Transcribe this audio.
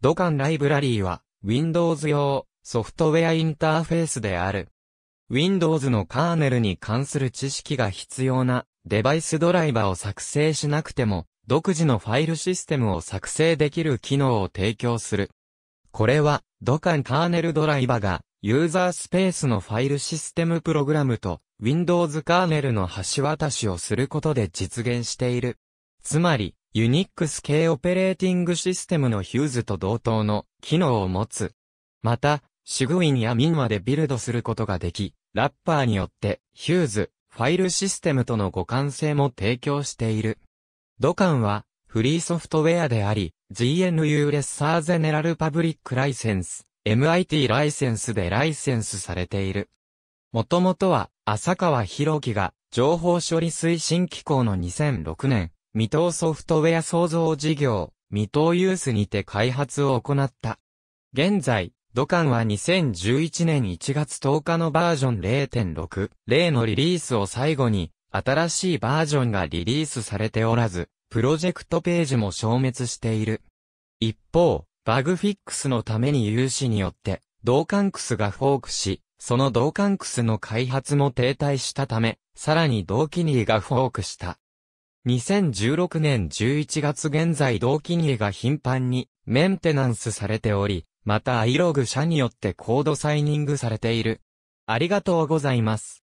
土管ライブラリーは、Windows 用ソフトウェアインターフェースである。Windows のカーネルに関する知識が必要なデバイスドライバーを作成しなくても、独自のファイルシステムを作成できる機能を提供する。これは、土管カーネルドライバーが、ユーザースペースのファイルシステムプログラムと、Windows カーネルの橋渡しをすることで実現している。つまり、ユニックス系オペレーティングシステムのヒューズと同等の機能を持つ。また、シグウィンやミンまでビルドすることができ、ラッパーによってヒューズ、ファイルシステムとの互換性も提供している。ドカンはフリーソフトウェアであり、GNU レッサーゼネラルパブリックライセンス、MIT ライセンスでライセンスされている。もともとは、浅川博樹が情報処理推進機構の2006年未踏ソフトウェア創造事業、未踏ユースにて開発を行った。現在、土管は2011年1月10日のバージョン0.6、0のリリースを最後に、新しいバージョンがリリースされておらず、プロジェクトページも消滅している。一方、バグフィックスのために有志によって、ドカンクスがフォークし、そのドカンクスの開発も停滞したため、さらにーキニーがフォークした。2016年11月現在同期芸が頻繁にメンテナンスされており、またアイログ社によってコードサイニングされている。ありがとうございます。